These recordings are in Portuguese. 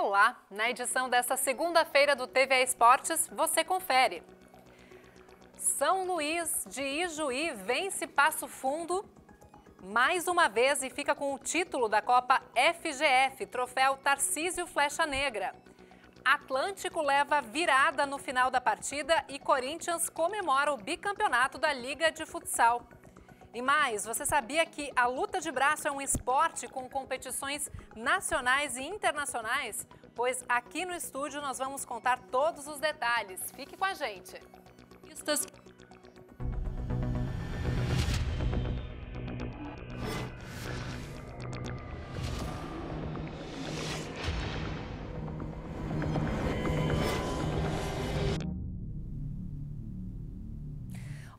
Olá! Na edição desta segunda-feira do TV Esportes, você confere. São Luís de Ijuí vence Passo Fundo mais uma vez e fica com o título da Copa FGF, troféu Tarcísio Flecha Negra. Atlântico leva virada no final da partida e Corinthians comemora o bicampeonato da Liga de Futsal. E mais, você sabia que a luta de braço é um esporte com competições nacionais e internacionais? Pois aqui no estúdio nós vamos contar todos os detalhes. Fique com a gente.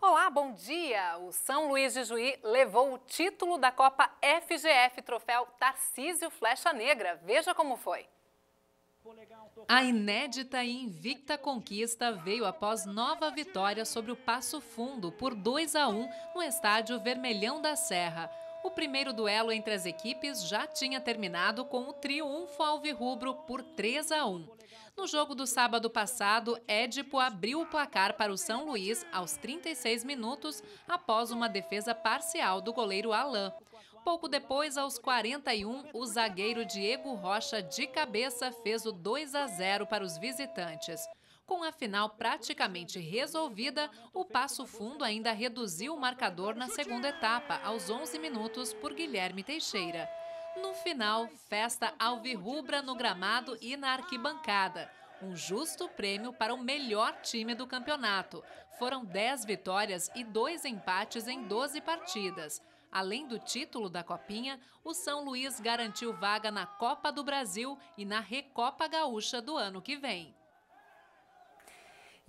Olá, bom dia! Bahia, o São Luís de Juí levou o título da Copa FGF Troféu Tarcísio Flecha Negra. Veja como foi. A inédita e invicta conquista veio após nova vitória sobre o Passo Fundo por 2 a 1 no estádio Vermelhão da Serra. O primeiro duelo entre as equipes já tinha terminado com o triunfo alvirrubro por 3 a 1. No jogo do sábado passado, Édipo abriu o placar para o São Luís aos 36 minutos após uma defesa parcial do goleiro Alain. Pouco depois, aos 41, o zagueiro Diego Rocha de cabeça fez o 2 a 0 para os visitantes. Com a final praticamente resolvida, o Passo Fundo ainda reduziu o marcador na segunda etapa, aos 11 minutos, por Guilherme Teixeira. No final, festa alvirrubra no gramado e na arquibancada. Um justo prêmio para o melhor time do campeonato. Foram 10 vitórias e dois empates em 12 partidas. Além do título da Copinha, o São Luís garantiu vaga na Copa do Brasil e na Recopa Gaúcha do ano que vem.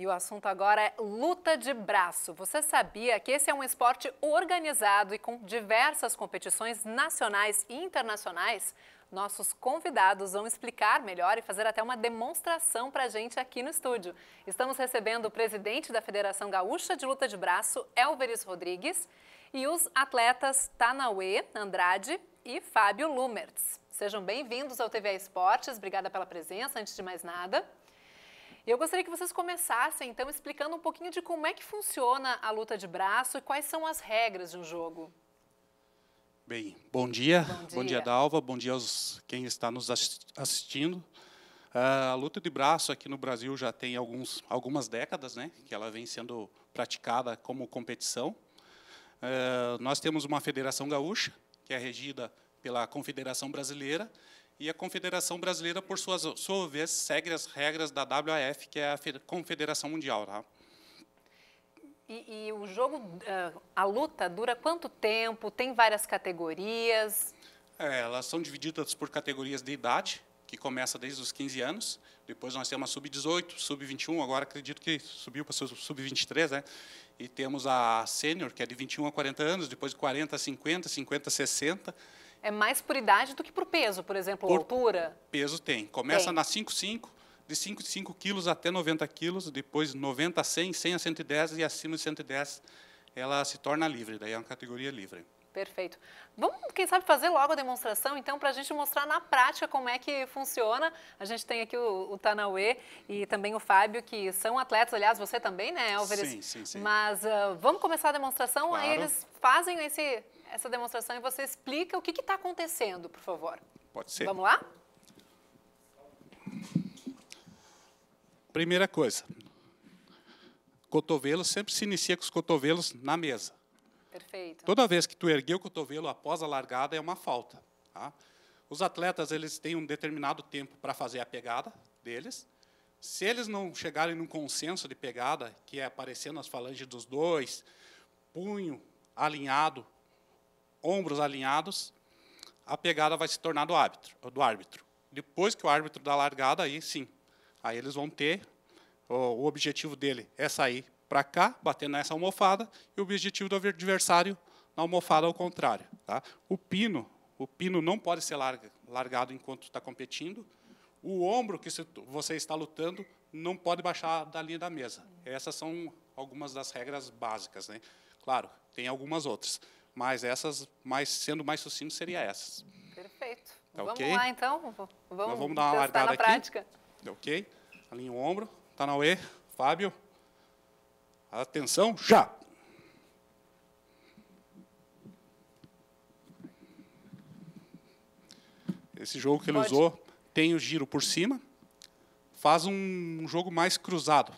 E o assunto agora é luta de braço. Você sabia que esse é um esporte organizado e com diversas competições nacionais e internacionais? Nossos convidados vão explicar melhor e fazer até uma demonstração para a gente aqui no estúdio. Estamos recebendo o presidente da Federação Gaúcha de Luta de Braço, Elveris Rodrigues, e os atletas Tanauê Andrade e Fábio Lumertz. Sejam bem-vindos ao TVA Esportes. Obrigada pela presença, antes de mais nada eu gostaria que vocês começassem, então, explicando um pouquinho de como é que funciona a luta de braço e quais são as regras de um jogo. Bem, bom dia. Bom dia, dia Dalva. Bom dia aos quem está nos assistindo. Ah, a luta de braço aqui no Brasil já tem alguns, algumas décadas, né, que ela vem sendo praticada como competição. Ah, nós temos uma federação gaúcha que é regida pela Confederação Brasileira e a Confederação Brasileira, por sua, sua vez, segue as regras da WAF, que é a Confederação Mundial. Tá? E, e, o jogo, eh, a luta dura quanto tempo? Tem várias categorias? É, elas são divididas por categorias de idade, que começa desde os 15 anos. Depois nós temos a sub-18, sub-21, agora acredito que subiu para sub-23, né? E temos a sênior, que é de 21 a 40 anos, depois de 40 a 50, 50 a 60. É mais por idade do que por peso, por exemplo, por altura? Peso tem. Começa tem. na 5,5, de 5,5 quilos até 90 quilos, depois 90 a 100, 100 a 110 e acima de 110 ela se torna livre, daí é uma categoria livre. Perfeito. Vamos, quem sabe, fazer logo a demonstração, então, para a gente mostrar na prática como é que funciona. A gente tem aqui o, o Tanauê e também o Fábio, que são atletas, aliás, você também, né, Álvares? Sim, sim, sim. Mas uh, vamos começar a demonstração, claro. aí eles fazem esse essa demonstração e você explica o que está acontecendo, por favor. Pode ser. Vamos lá? Primeira coisa, cotovelo sempre se inicia com os cotovelos na mesa. Perfeito. Toda vez que tu ergueu o cotovelo após a largada é uma falta. Tá? Os atletas eles têm um determinado tempo para fazer a pegada deles. Se eles não chegarem num consenso de pegada, que é aparecendo as falanges dos dois, punho alinhado ombros alinhados, a pegada vai se tornar do árbitro, do árbitro. Depois que o árbitro dá a largada, aí sim, aí eles vão ter o objetivo dele é sair para cá, batendo nessa almofada, e o objetivo do adversário na almofada ao contrário. Tá? O pino, o pino não pode ser larga, largado enquanto está competindo. O ombro que você está lutando não pode baixar da linha da mesa. Essas são algumas das regras básicas, né? Claro, tem algumas outras. Mas essas, mais sendo mais sucinto, seria essas. Perfeito. Tá vamos okay? lá, então. Vamos, vamos dar uma largada na prática. aqui. Tá ok? Alinha o ombro. UE. Fábio. Atenção, já! Esse jogo que ele Pode. usou tem o giro por cima. Faz um jogo mais cruzado.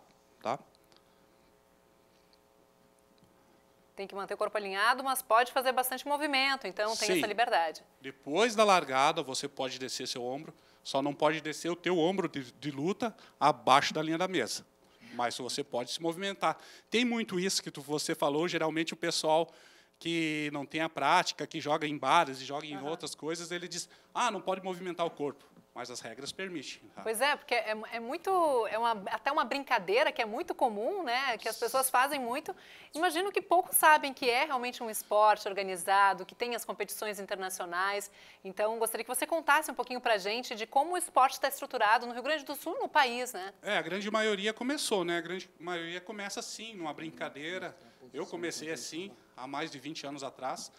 Tem que manter o corpo alinhado, mas pode fazer bastante movimento, então tem Sim. essa liberdade. Depois da largada, você pode descer seu ombro, só não pode descer o teu ombro de, de luta abaixo da linha da mesa. Mas você pode se movimentar. Tem muito isso que tu, você falou, geralmente o pessoal que não tem a prática, que joga em bares e joga em uhum. outras coisas, ele diz: ah, não pode movimentar o corpo mas as regras permitem. Tá? Pois é, porque é, é muito, é uma, até uma brincadeira que é muito comum, né? Que as pessoas fazem muito. Imagino que poucos sabem que é realmente um esporte organizado, que tem as competições internacionais. Então, gostaria que você contasse um pouquinho para a gente de como o esporte está estruturado no Rio Grande do Sul, no país, né? É, a grande maioria começou, né? A grande maioria começa assim, numa brincadeira. Eu comecei assim há mais de 20 anos atrás.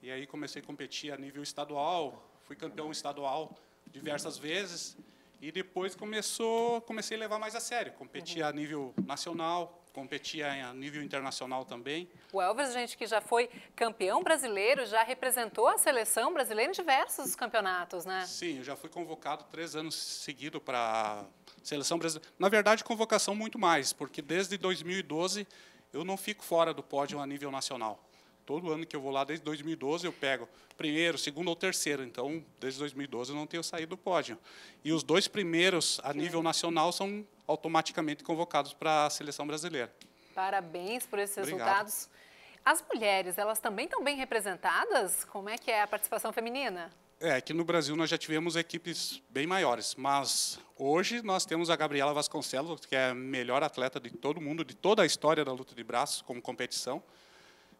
E aí comecei a competir a nível estadual, fui campeão estadual diversas vezes. E depois começou, comecei a levar mais a sério. Competia uhum. a nível nacional, competia a nível internacional também. O Elvis, gente, que já foi campeão brasileiro, já representou a seleção brasileira em diversos campeonatos, né? Sim, eu já fui convocado três anos seguidos para a seleção brasileira. Na verdade, convocação muito mais, porque desde 2012 eu não fico fora do pódio a nível nacional todo ano que eu vou lá, desde 2012, eu pego primeiro, segundo ou terceiro. Então, desde 2012 eu não tenho saído do pódio. E os dois primeiros, a nível nacional, são automaticamente convocados para a seleção brasileira. Parabéns por esses Obrigado. resultados. As mulheres, elas também estão bem representadas? Como é que é a participação feminina? É, que no Brasil nós já tivemos equipes bem maiores, mas hoje nós temos a Gabriela Vasconcelos, que é a melhor atleta de todo mundo, de toda a história da luta de braços como competição.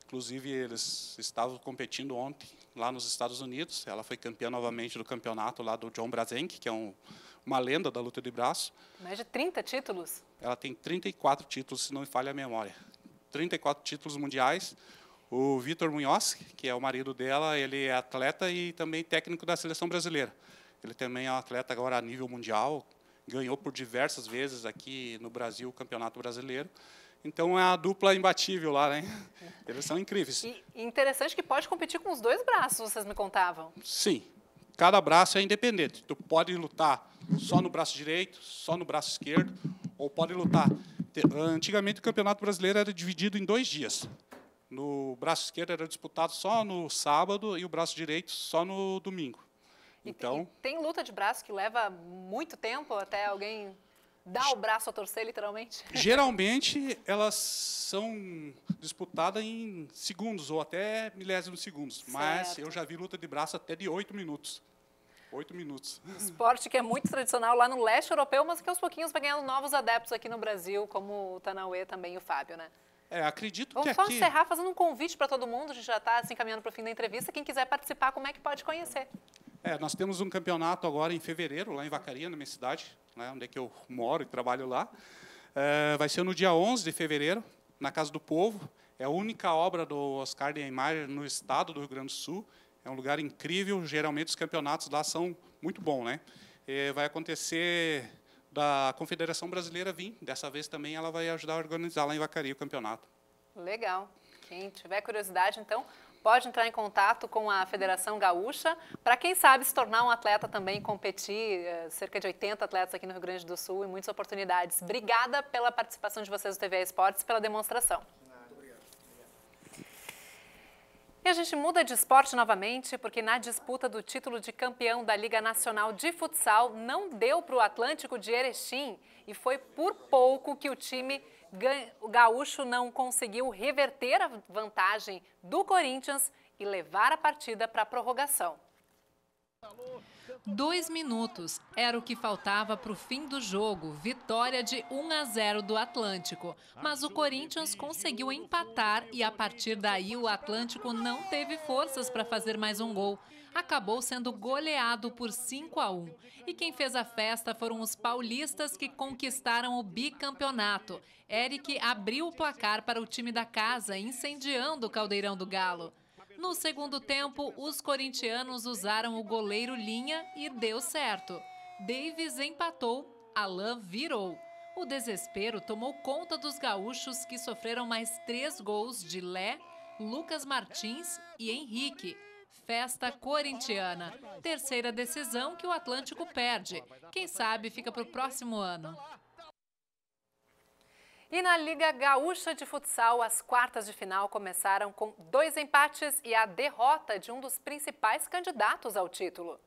Inclusive, eles estavam competindo ontem lá nos Estados Unidos. Ela foi campeã novamente do campeonato lá do John Brazenk, que é um, uma lenda da luta de braço. Mais de 30 títulos? Ela tem 34 títulos, se não me falha a memória. 34 títulos mundiais. O Vitor Munhoz, que é o marido dela, ele é atleta e também técnico da seleção brasileira. Ele também é um atleta agora a nível mundial, ganhou por diversas vezes aqui no Brasil o Campeonato Brasileiro. Então é a dupla imbatível lá, né? Eles são incríveis. E interessante que pode competir com os dois braços, vocês me contavam. Sim. Cada braço é independente. Tu pode lutar só no braço direito, só no braço esquerdo, ou pode lutar. Antigamente o Campeonato Brasileiro era dividido em dois dias. No braço esquerdo era disputado só no sábado e o braço direito só no domingo. Então, e tem luta de braço que leva muito tempo até alguém Dá o braço a torcer, literalmente? Geralmente, elas são disputadas em segundos ou até milésimos de segundos. Certo. Mas eu já vi luta de braço até de oito minutos. Oito minutos. Esporte que é muito tradicional lá no leste europeu, mas que aos pouquinhos vai ganhando novos adeptos aqui no Brasil, como o Tanauê também e o Fábio, né? É, acredito Vamos que só encerrar fazendo um convite para todo mundo, a gente já está assim, caminhando para o fim da entrevista. Quem quiser participar, como é que pode conhecer? É, nós temos um campeonato agora em fevereiro, lá em Vacaria, na minha cidade, né, onde é que eu moro e trabalho lá. É, vai ser no dia 11 de fevereiro, na Casa do Povo. É a única obra do Oscar de Niemeyer no estado do Rio Grande do Sul. É um lugar incrível, geralmente os campeonatos lá são muito bons. Né? E vai acontecer da Confederação Brasileira vir, dessa vez também ela vai ajudar a organizar lá em Vacaria o campeonato. Legal. Quem tiver curiosidade, então, pode entrar em contato com a Federação Gaúcha para, quem sabe, se tornar um atleta também e competir. Eh, cerca de 80 atletas aqui no Rio Grande do Sul e muitas oportunidades. Obrigada pela participação de vocês do TV Esportes, pela demonstração. E a gente muda de esporte novamente, porque na disputa do título de campeão da Liga Nacional de Futsal, não deu para o Atlântico de Erechim. E foi por pouco que o time o Gaúcho não conseguiu reverter a vantagem do Corinthians e levar a partida para a prorrogação. Dois minutos era o que faltava para o fim do jogo, vitória de 1 a 0 do Atlântico. Mas o Corinthians conseguiu empatar e a partir daí o Atlântico não teve forças para fazer mais um gol acabou sendo goleado por 5 a 1. E quem fez a festa foram os paulistas que conquistaram o bicampeonato. Eric abriu o placar para o time da casa, incendiando o Caldeirão do Galo. No segundo tempo, os corintianos usaram o goleiro Linha e deu certo. Davis empatou, Alain virou. O desespero tomou conta dos gaúchos que sofreram mais três gols de Lé, Lucas Martins e Henrique. Festa Corintiana. Terceira decisão que o Atlântico perde. Quem sabe fica para o próximo ano. E na Liga Gaúcha de Futsal, as quartas de final começaram com dois empates e a derrota de um dos principais candidatos ao título.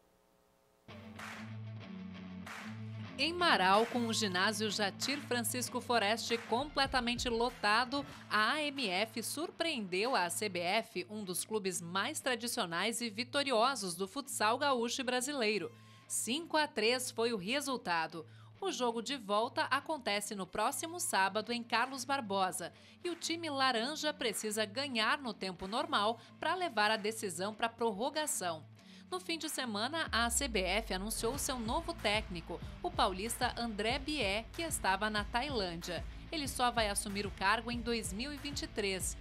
Em Marau, com o ginásio Jatir Francisco Foreste completamente lotado, a AMF surpreendeu a CBF, um dos clubes mais tradicionais e vitoriosos do futsal gaúcho brasileiro. 5 a 3 foi o resultado. O jogo de volta acontece no próximo sábado em Carlos Barbosa e o time laranja precisa ganhar no tempo normal para levar a decisão para prorrogação. No fim de semana, a CBF anunciou seu novo técnico, o paulista André Bié, que estava na Tailândia. Ele só vai assumir o cargo em 2023.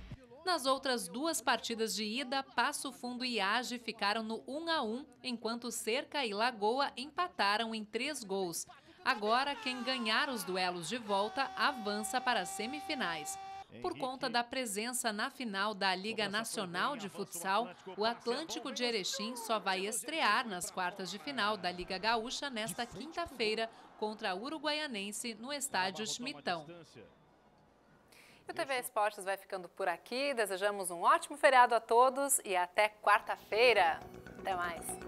Nas outras duas partidas de ida, Passo Fundo e Age ficaram no 1 a 1, enquanto Cerca e Lagoa empataram em três gols. Agora, quem ganhar os duelos de volta avança para as semifinais por conta da presença na final da Liga Nacional de Futsal, o Atlântico de Erechim só vai estrear nas quartas de né? final da Liga Gaúcha nesta quinta-feira contra a Uruguaianense no estádio Schmitão. E o TV Esportes vai ficando por aqui. Desejamos um ótimo feriado a todos e até quarta-feira. Até mais.